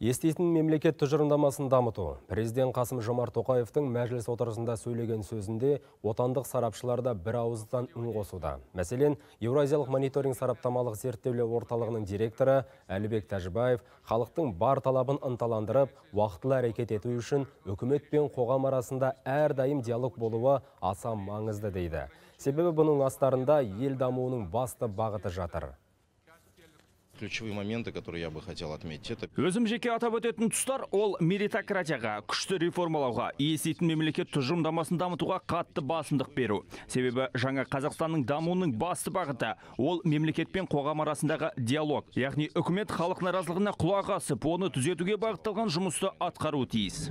Естейтін мемлекет тұжырымдамасын дамыту. Президент Қасым Жомарт Тоқаевтың мәжіліс отырысында сөйлеген сөзінде отандық сарапшыларда бір ауыздан үн қосуда. Мәселен, Еуразиялық мониторинг сараптамалық зерттеулі орталығының директоры Әлібек Тәжібаев халықтың бар талабын ынталандырып, уақытылы әрекет ету үшін үкімет пен қоғам арасында әрдайым диалог болуы аса маңызды дейді. Себебі бұның астарында ел дамуының басты бағыты жатыр ключевые моменты, которые я бы хотел отметить. Өзім жеке атап өтетін тұстар ол меритократияға, күшті реформалауға, есетін мемлекет тұжырымдамасын дамытуға қатты басындық беру. Себебі жаңа Қазақстанның дамуының басты бағыты ол мемлекет пен қоғам арасындағы диалог. Яғни үкімет халық наразылығына құлақ асып, оны түзетуге бағытталған жұмысты атқару тиіс.